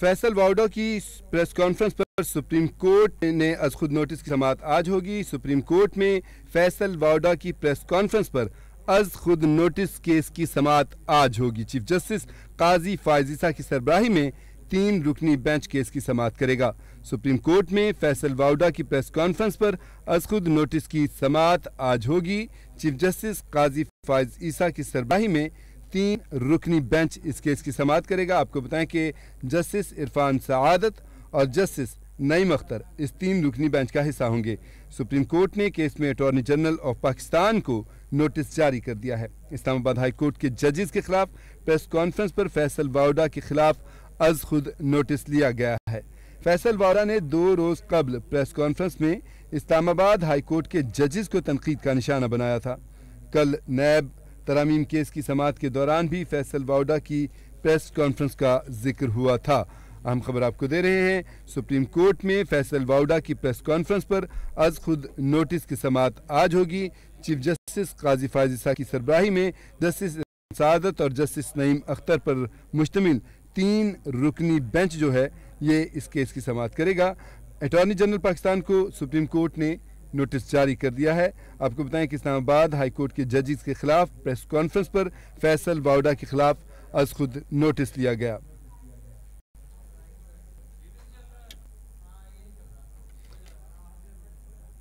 फैसल वाउडा की press conference पर supreme court ने आज खुद नोटिस की समात आज होगी सुप्रीम कोर्ट में फैसल वाउडा की प्रेस कॉन्फ्रेंस पर अज खुद नोटिस केस की समात आज होगी चीफ जस्टिस काजी फायजीसा की सरबराही में तीन रुकनी बेंच केस की समात करेगा सुप्रीम कोर्ट में फैसल वाउडा की प्रेस कॉन्फ्रेंस पर अज खुद नोटिस की समात आज होगी चीफ जस्टिस काजी फायज ईसा की सरबाही में तीन रुकनी बेंच इस केस की समाप्त करेगा आपको बताएं कि जस्टिस इरफान सआदत और जस्टिस नईम अख्तर इस तीन रुकनी बेंच का हिस्सा होंगे सुप्रीम कोर्ट ने केस में अटॉर्नी जनरल ऑफ पाकिस्तान को नोटिस जारी कर दिया है इस्लामाबाद हाई कोर्ट के जजेस के खिलाफ प्रेस कॉन्फ्रेंस पर फैसल वावडा के खिलाफ अज खुद नोटिस लिया गया है फैसल वावरा ने दो रोज़ कबल प्रेस कॉन्फ्रेंस में इस्लामाबाद हाई कोर्ट के जजेस को तनकीद का निशाना बनाया था कल नैब तरामीम केस की समात के दौरान भी फैसल वाउडा की प्रेस कॉन्फ्रेंस का जिक्र हुआ था अहम खबर आपको दे रहे हैं सुप्रीम कोर्ट में फैसल वाउडा की प्रेस कॉन्फ्रेंस पर आज खुद नोटिस की समात आज होगी चीफ जस्टिस काजी फाजिशा की सरबराही में जस्टिस सादत और जस्टिस नईम अख्तर पर मुश्तमिल तीन रुकनी बेंच जो है ये इस केस की समात करेगा अटॉर्नी जनरल पाकिस्तान को सुप्रीम कोर्ट ने नोटिस जारी कर दिया है आपको बताएं कि इस्लामाबाद हाईकोर्ट के जजेस के खिलाफ प्रेस कॉन्फ्रेंस पर फैसल वावडा के खिलाफ आज खुद नोटिस लिया गया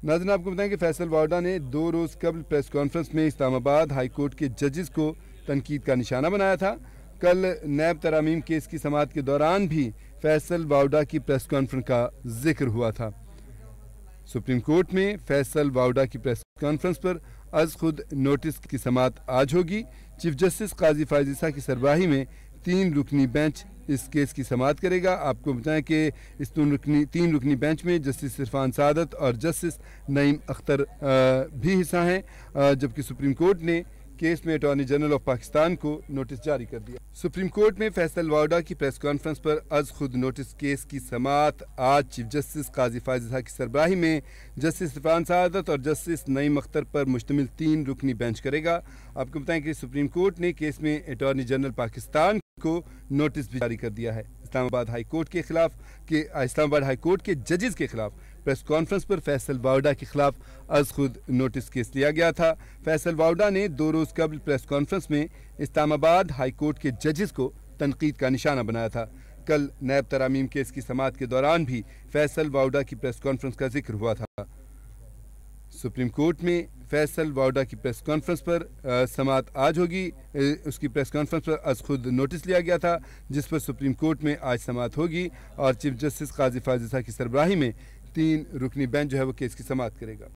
नाजन आपको बताएं कि फैसल वावडा ने दो रोज़ कबल प्रेस कॉन्फ्रेंस में इस्लामाबाद हाईकोर्ट के जजेस को तनकीद का निशाना बनाया था कल नैब तरामीम केस की समात के दौरान भी फैसल वावडा की प्रेस कॉन्फ्रेंस का जिक्र हुआ था सुप्रीम कोर्ट में फैसल वावडा की प्रेस कॉन्फ्रेंस पर अज खुद नोटिस की समात आज होगी चीफ जस्टिस काजी फायजिसा की सरबाही में तीन रुकनी बेंच इस केस की समात करेगा आपको बताएं कि इस तीन रुकनी तीन रुकनी बेंच में जस्टिस इरफान सादत और जस्टिस नईम अख्तर भी हिस्सा हैं जबकि सुप्रीम कोर्ट ने केस में अटॉर्नी जनरल ऑफ पाकिस्तान को नोटिस जारी कर दिया सुप्रीम कोर्ट में फैसल वाउडा की प्रेस कॉन्फ्रेंस पर अज खुद नोटिस केस की समात आज चीफ जस्टिस काजी फायजा की सरबराही में जस्टिस इरफान सादत और जस्टिस नईम अख्तर पर मुश्तमिल तीन रुकनी बेंच करेगा आपको बताएं कि सुप्रीम कोर्ट ने केस में अटॉर्नी जनरल पाकिस्तान को नोटिस भी जारी कर दिया है इस्लामाबाद हाई कोर्ट के खिलाफ के इस्लामाबाद हाई कोर्ट के जजेस के खिलाफ प्रेस कॉन्फ्रेंस पर फैसल वावडा के खिलाफ अज खुद नोटिस केस लिया गया था फैसल वावडा ने दो रोज़ कबल प्रेस कॉन्फ्रेंस में इस्लामाबाद हाईकोर्ट के जजेस को तनकीद का निशाना बनाया था कल नैब तरामीम केस की समात के दौरान भी फैसल वावडा की प्रेस कॉन्फ्रेंस का जिक्र हुआ था सुप्रीम कोर्ट में फैसल वावडा की प्रेस कॉन्फ्रेंस पर समात आज होगी उसकी प्रेस कॉन्फ्रेंस पर आज खुद नोटिस लिया गया था जिस पर सुप्रीम कोर्ट में आज समात होगी और चीफ जस्टिस काजी फाजिसा की सरबराही में तीन रुकनी बेंच जो है वो केस की समाप्त करेगा